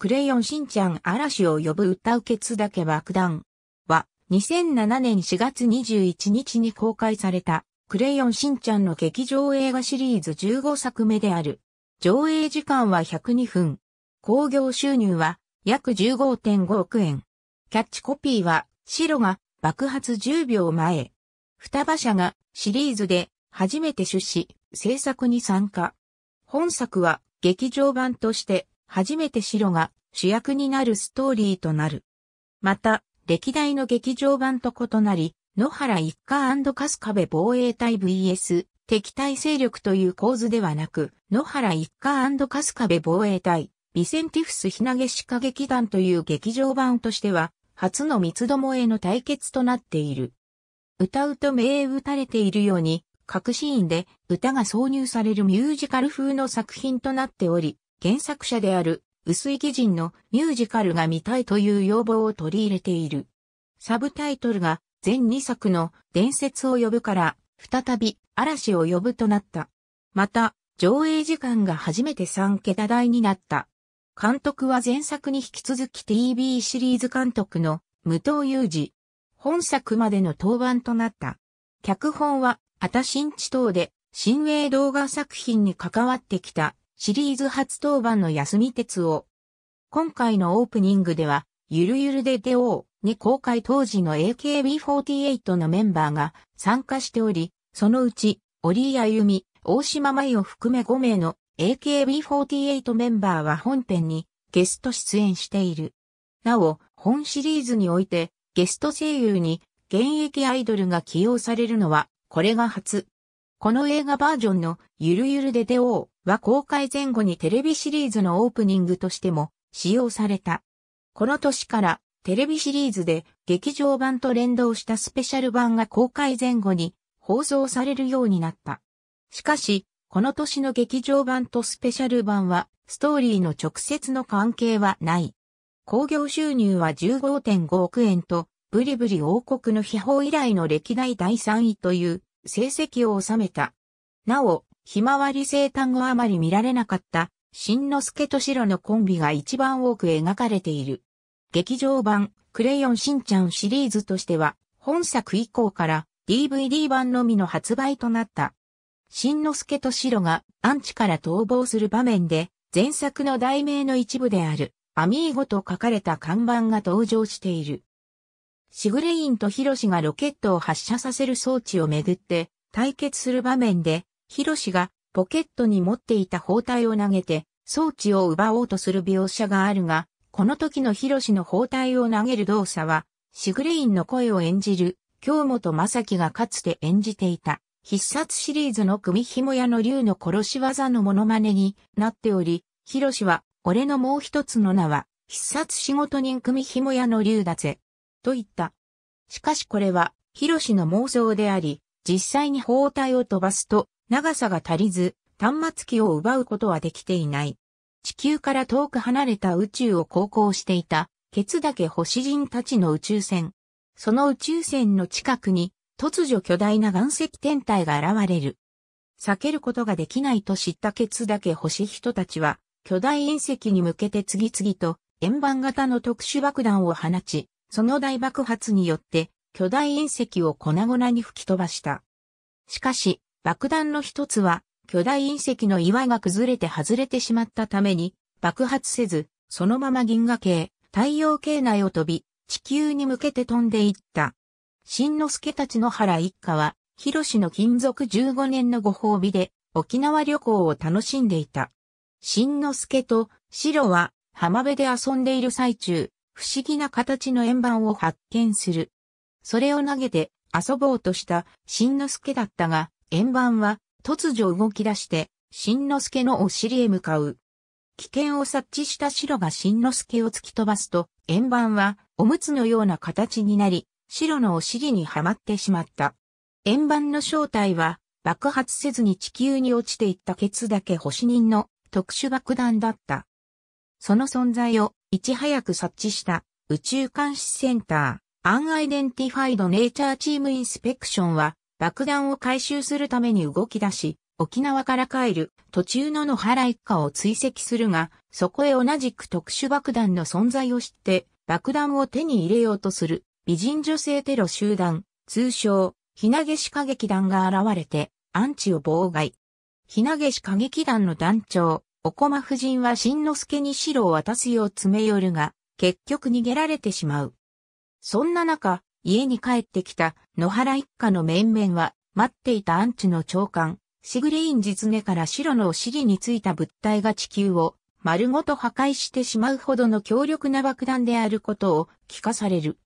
クレヨンしんちゃん嵐を呼ぶ歌うケツだけ爆弾は2007年4月21日に公開されたクレヨンしんちゃんの劇場映画シリーズ15作目である。上映時間は102分。興行収入は約15.5億円。キャッチコピーは白が爆発10秒前。双葉社がシリーズで初めて出資、制作に参加。本作は劇場版として初めて白が主役になるストーリーとなる。また、歴代の劇場版と異なり、野原一家春カベ防衛隊 VS 敵対勢力という構図ではなく、野原一家春カベ防衛隊、ビセンティフスひなげしか劇団という劇場版としては、初の三つどもへの対決となっている。歌うと名打たれているように、各シーンで歌が挿入されるミュージカル風の作品となっており、原作者である薄井義人のミュージカルが見たいという要望を取り入れている。サブタイトルが全2作の伝説を呼ぶから再び嵐を呼ぶとなった。また、上映時間が初めて3桁台になった。監督は前作に引き続き TV シリーズ監督の武藤裕二。本作までの登板となった。脚本は、あた新地等で、新鋭動画作品に関わってきたシリーズ初登板の休み鉄を。今回のオープニングでは、ゆるゆるで出王に公開当時の AKB48 のメンバーが参加しており、そのうち、折井あゆみ、大島舞を含め5名の AKB48 メンバーは本編にゲスト出演している。なお、本シリーズにおいてゲスト声優に現役アイドルが起用されるのはこれが初。この映画バージョンのゆるゆるで出王は公開前後にテレビシリーズのオープニングとしても使用された。この年からテレビシリーズで劇場版と連動したスペシャル版が公開前後に放送されるようになった。しかし、この年の劇場版とスペシャル版はストーリーの直接の関係はない。興行収入は15.5億円と、ブリブリ王国の秘宝以来の歴代第3位という成績を収めた。なお、ひまわり生誕後あまり見られなかった、しんのすけとしろのコンビが一番多く描かれている。劇場版、クレヨンしんちゃんシリーズとしては、本作以降から DVD 版のみの発売となった。しんのすけとしろがンチから逃亡する場面で、前作の題名の一部である、アミーゴと書かれた看板が登場している。シグレインとヒロシがロケットを発射させる装置をめぐって対決する場面で、ヒロシがポケットに持っていた包帯を投げて装置を奪おうとする描写があるが、この時のヒロシの包帯を投げる動作は、シグレインの声を演じる、京本正樹がかつて演じていた、必殺シリーズの組紐屋の竜の殺し技のモノマネになっており、ヒロシは、俺のもう一つの名は、必殺仕事人組紐屋の竜だぜ、と言った。しかしこれは、ヒロシの妄想であり、実際に包帯を飛ばすと、長さが足りず、端末機を奪うことはできていない。地球から遠く離れた宇宙を航行していた、ケツだけ星人たちの宇宙船。その宇宙船の近くに、突如巨大な岩石天体が現れる。避けることができないと知ったケツだけ星人たちは、巨大隕石に向けて次々と円盤型の特殊爆弾を放ち、その大爆発によって巨大隕石を粉々に吹き飛ばした。しかし、爆弾の一つは、巨大隕石の岩が崩れて外れてしまったために、爆発せず、そのまま銀河系、太陽系内を飛び、地球に向けて飛んでいった。新之助たちの原一家は、広氏の金属15年のご褒美で、沖縄旅行を楽しんでいた。新之助と、白は、浜辺で遊んでいる最中、不思議な形の円盤を発見する。それを投げて遊ぼうとした新之助だったが、円盤は突如動き出して、新之助のお尻へ向かう。危険を察知した白が新之助を突き飛ばすと、円盤はおむつのような形になり、白のお尻にはまってしまった。円盤の正体は爆発せずに地球に落ちていったケツだけ星人の特殊爆弾だった。その存在をいち早く察知した宇宙監視センターアンアイデンティファイドネイチャーチームインスペクションは爆弾を回収するために動き出し、沖縄から帰る途中の野原一家を追跡するが、そこへ同じく特殊爆弾の存在を知って爆弾を手に入れようとする美人女性テロ集団、通称、ひなげし歌劇団が現れてアンチを妨害。ひなげし歌劇団の団長、おこま夫人はしんのすけに白を渡すよう詰め寄るが、結局逃げられてしまう。そんな中、家に帰ってきた野原一家の面々は、待っていたアンチの長官、シグレイン実現から白のお尻についた物体が地球を丸ごと破壊してしまうほどの強力な爆弾であることを聞かされる。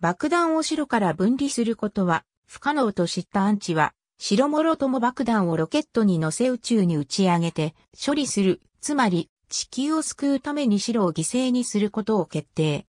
爆弾を白から分離することは不可能と知ったアンチは、白もろとも爆弾をロケットに乗せ宇宙に打ち上げて処理する、つまり地球を救うために白を犠牲にすることを決定。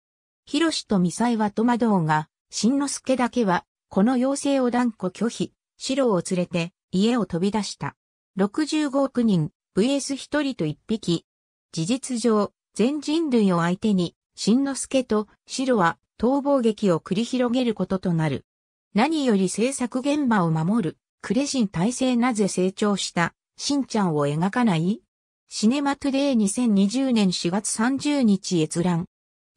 ヒロシとミサイは戸惑うが、新之助だけは、この要請を断固拒否、四郎を連れて、家を飛び出した。65億人、VS 一人と一匹。事実上、全人類を相手に、新之助と四郎は逃亡劇を繰り広げることとなる。何より制作現場を守る、クレシン体制なぜ成長した、しんちゃんを描かないシネマトゥデイ2020年4月30日閲覧。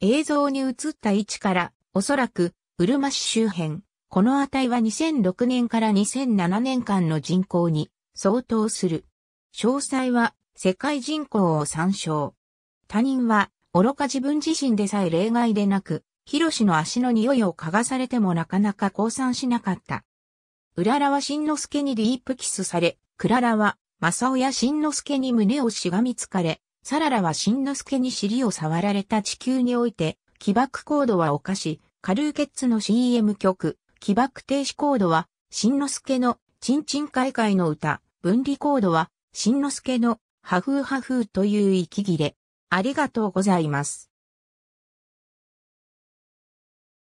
映像に映った位置から、おそらくうるま市周辺。この値は2006年から2007年間の人口に相当する。詳細は世界人口を参照。他人は愚か自分自身でさえ例外でなく、ヒロシの足の匂いを嗅がされてもなかなか降参しなかった。うららはしんのすけにディープキスされ、クララは、まさおやしんのすけに胸をしがみつかれ、サララはしんのすけに尻を触られた地球において、起爆行動は犯し、カルーケッツの CM 曲、起爆停止コードは、しんのすけの、ちんちんかいかいの歌、分離コードは、しんのすけの、破風破風という息切れ。ありがとうございます。